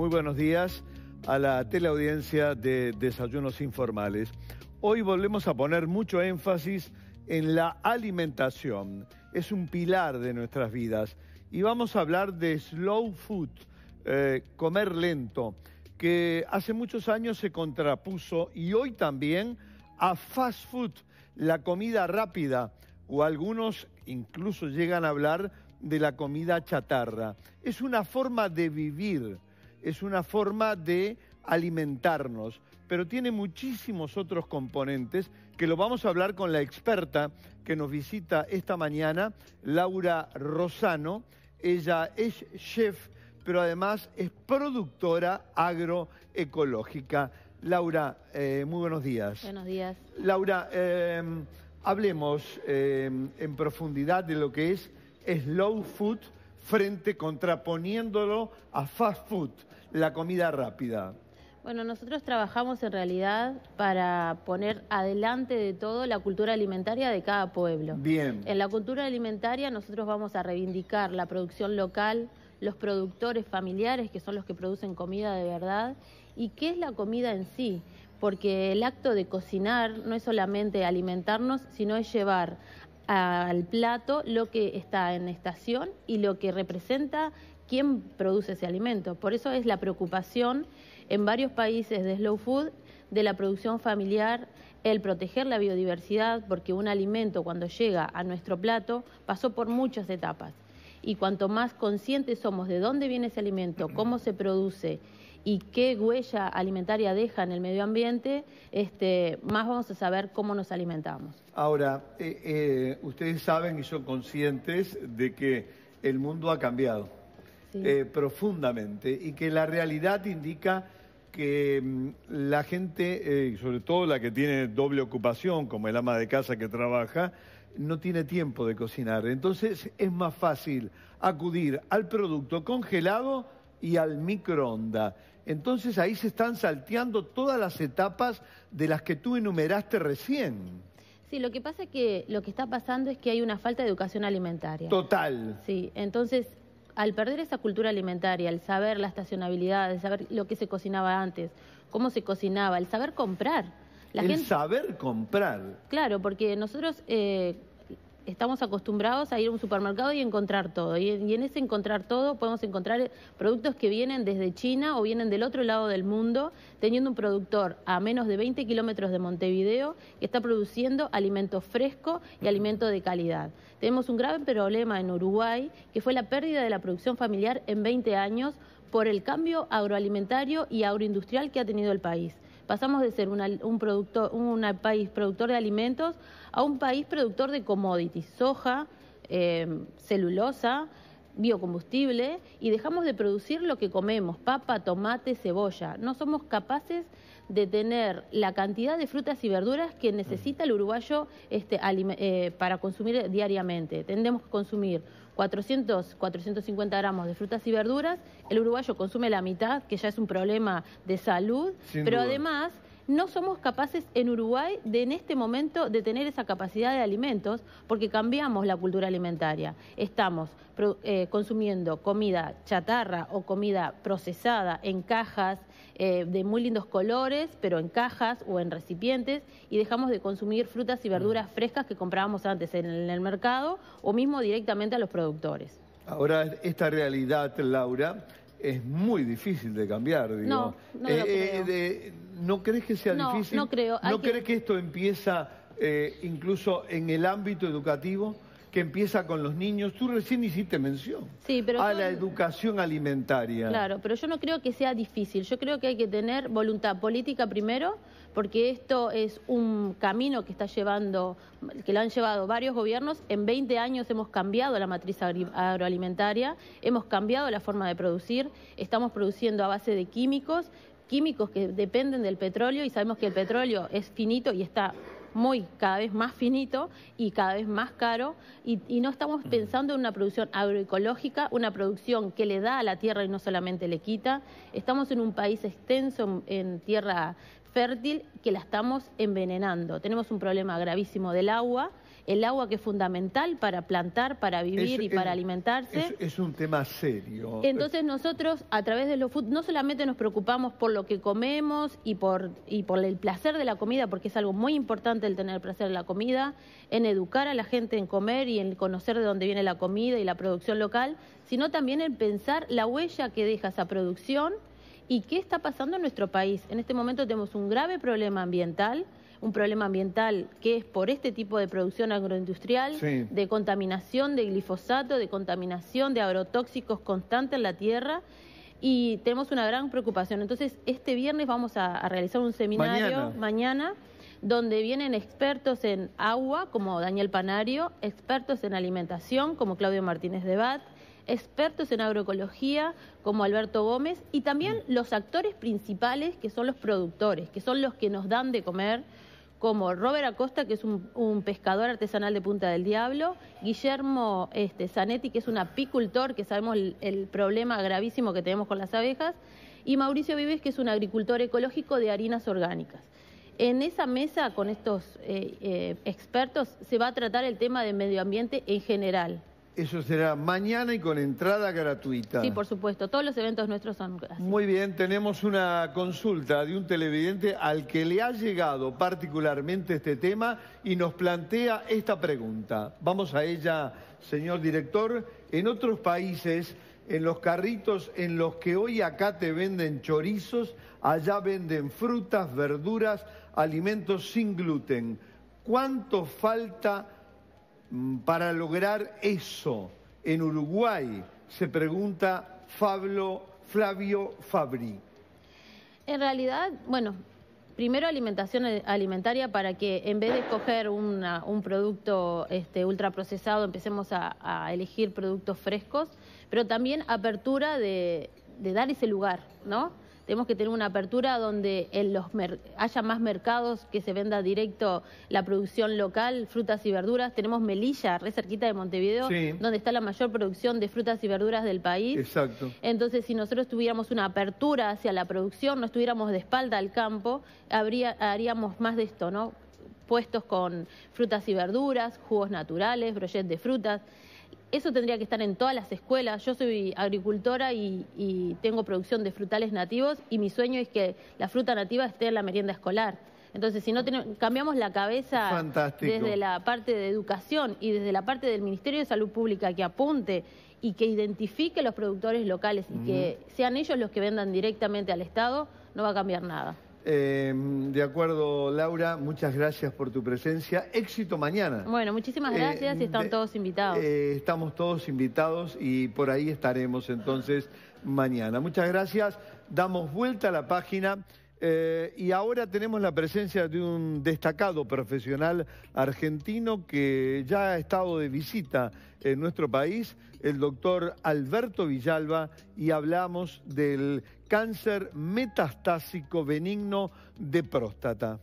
Muy buenos días a la teleaudiencia de Desayunos Informales. Hoy volvemos a poner mucho énfasis en la alimentación. Es un pilar de nuestras vidas. Y vamos a hablar de slow food, eh, comer lento, que hace muchos años se contrapuso y hoy también a fast food, la comida rápida, o algunos incluso llegan a hablar de la comida chatarra. Es una forma de vivir es una forma de alimentarnos, pero tiene muchísimos otros componentes que lo vamos a hablar con la experta que nos visita esta mañana, Laura Rosano. Ella es chef, pero además es productora agroecológica. Laura, eh, muy buenos días. Buenos días. Laura, eh, hablemos eh, en profundidad de lo que es slow food frente contraponiéndolo a fast food, la comida rápida? Bueno, nosotros trabajamos en realidad para poner adelante de todo la cultura alimentaria de cada pueblo. Bien. En la cultura alimentaria nosotros vamos a reivindicar la producción local, los productores familiares que son los que producen comida de verdad y qué es la comida en sí, porque el acto de cocinar no es solamente alimentarnos, sino es llevar al plato lo que está en estación y lo que representa quién produce ese alimento. Por eso es la preocupación en varios países de slow food de la producción familiar, el proteger la biodiversidad, porque un alimento cuando llega a nuestro plato pasó por muchas etapas. Y cuanto más conscientes somos de dónde viene ese alimento, cómo se produce, y qué huella alimentaria deja en el medio ambiente, este, más vamos a saber cómo nos alimentamos. Ahora, eh, eh, ustedes saben y son conscientes de que el mundo ha cambiado eh, profundamente y que la realidad indica que mm, la gente, sobre todo la que tiene doble ocupación, como el ama de casa que trabaja, no tiene tiempo de cocinar. Entonces es más fácil acudir al producto congelado y al microonda, Entonces ahí se están salteando todas las etapas de las que tú enumeraste recién. Sí, lo que pasa es que lo que está pasando es que hay una falta de educación alimentaria. Total. Sí, entonces al perder esa cultura alimentaria, al saber la estacionabilidad, el saber lo que se cocinaba antes, cómo se cocinaba, el saber comprar. La el saber comprar. Claro, porque nosotros eh, estamos acostumbrados a ir a un supermercado y encontrar todo. Y, en ese encontrar todo podemos encontrar eh, productos que vienen desde China o vienen del otro lado del mundo, teniendo un productor a menos de 20 kilómetros de Montevideo que está produciendo alimentos fresco y alimento de calidad. Tenemos un grave problema en Uruguay, que fue la pérdida de la producción familiar en 20 años por el cambio agroalimentario y agroindustrial que ha tenido el país. Pasamos de ser un, país productor de alimentos a un país productor de commodities, soja, eh, celulosa, biocombustible y dejamos de producir lo que comemos, papa, tomate, cebolla. No somos capaces de tener la cantidad de frutas y verduras que necesita el uruguayo este, eh, para consumir diariamente. Tendemos que consumir 400, 450 gramos de frutas y verduras, el uruguayo consume la mitad, que ya es un problema de salud, pero además no somos capaces en Uruguay de en este momento de tener esa capacidad de alimentos porque cambiamos la cultura alimentaria. Estamos eh, consumiendo comida chatarra o comida procesada en cajas eh, de muy lindos colores, pero en cajas o en recipientes y dejamos de consumir frutas y mm. verduras frescas que comprábamos antes en el mercado o mismo directamente a los productores. Ahora, esta realidad, Laura, es muy difícil de cambiar. Digo. No, no, eh, eh, ¿No crees que sea difícil? No, creo. crees que esto empieza eh, incluso en el ámbito educativo? que empieza con los niños. Tú recién hiciste mención a la educación alimentaria. Claro, pero yo no creo que sea difícil. Yo creo que hay que tener voluntad política primero porque esto es un camino que está llevando, que lo han llevado varios gobiernos. En 20 años hemos cambiado la matriz agroalimentaria, hemos cambiado la forma de producir, estamos produciendo a base de químicos, químicos que dependen del petróleo y sabemos que el petróleo es finito y está muy cada vez más finito y cada vez más caro y, no estamos pensando en una producción agroecológica, una producción que le da a la tierra y no solamente le quita. Estamos en un país extenso en tierra fértil que la estamos envenenando. Tenemos un problema gravísimo del agua el agua que es fundamental para plantar, para vivir y para alimentarse. Es, un tema serio. Entonces nosotros a través de los food no solamente nos preocupamos por lo que comemos y por, y por el placer de la comida, porque es algo muy importante el tener placer en la comida, en educar a la gente en comer y en conocer de dónde viene la comida y la producción local, sino también en pensar la huella que deja esa producción y qué está pasando en nuestro país. En este momento tenemos un grave problema ambiental, un problema ambiental que es por este tipo de producción agroindustrial, de contaminación de glifosato, de contaminación de agrotóxicos constante en la tierra y tenemos una gran preocupación. Entonces, este viernes vamos a, realizar un seminario mañana, mañana donde vienen expertos en agua, como Daniel Panario, expertos en alimentación, como Claudio Martínez de Bat, expertos en agroecología como Alberto Gómez y también mm. los actores principales que son los productores, que son los que nos dan de comer, como Robert Acosta, que es un, pescador artesanal de Punta del Diablo, Guillermo este, Zanetti, que es un apicultor, que sabemos el, problema gravísimo que tenemos con las abejas, y Mauricio Vives, que es un agricultor ecológico de harinas orgánicas. En esa mesa con estos eh, eh, expertos se va a tratar el tema de medio ambiente en general, eso será mañana y con entrada gratuita. Sí, por supuesto. Todos los eventos nuestros son Muy bien, tenemos una consulta de un televidente al que le ha llegado particularmente este tema y nos plantea esta pregunta. Vamos a ella, señor director. En otros países, en los carritos en los que hoy acá te venden chorizos, allá venden frutas, verduras, alimentos sin gluten. ¿Cuánto falta? Mm, para lograr eso en Uruguay? Se pregunta Fablo, Flavio Fabri. En realidad, bueno, primero alimentación eh, alimentaria para que en vez de escoger una, un producto este, ultraprocesado empecemos a, elegir productos frescos, pero también apertura de, de dar ese lugar, ¿no? Tenemos que tener una apertura donde los haya más mercados, que se venda directo la producción local, frutas y verduras. Tenemos Melilla, re cerquita de Montevideo, donde está la mayor producción de frutas y verduras del país. Exacto. Entonces, si nosotros tuviéramos una apertura hacia la producción, no estuviéramos de espalda al campo, haríamos más de esto, ¿no? Puestos con frutas y verduras, jugos naturales, brochet de frutas. Eso tendría que estar en todas las escuelas. Yo soy agricultora y, tengo producción de frutales nativos y mi sueño es que la fruta nativa esté en la merienda escolar. Entonces, si no cambiamos la cabeza desde la parte de educación y desde la parte del Ministerio de Salud Pública que apunte y que identifique los productores locales y que sean ellos los que vendan directamente al Estado, no va a cambiar nada. Em, de acuerdo, Laura, muchas gracias por tu presencia. Éxito mañana. Bueno, muchísimas eh, gracias y están todos invitados. Eh, estamos todos invitados y por ahí estaremos entonces mañana. Muchas gracias. Damos vuelta a la página. Eh, y ahora tenemos la presencia de un destacado profesional argentino que ya ha estado de visita en nuestro país, el doctor Alberto Villalba, y hablamos del cáncer metastásico benigno de próstata.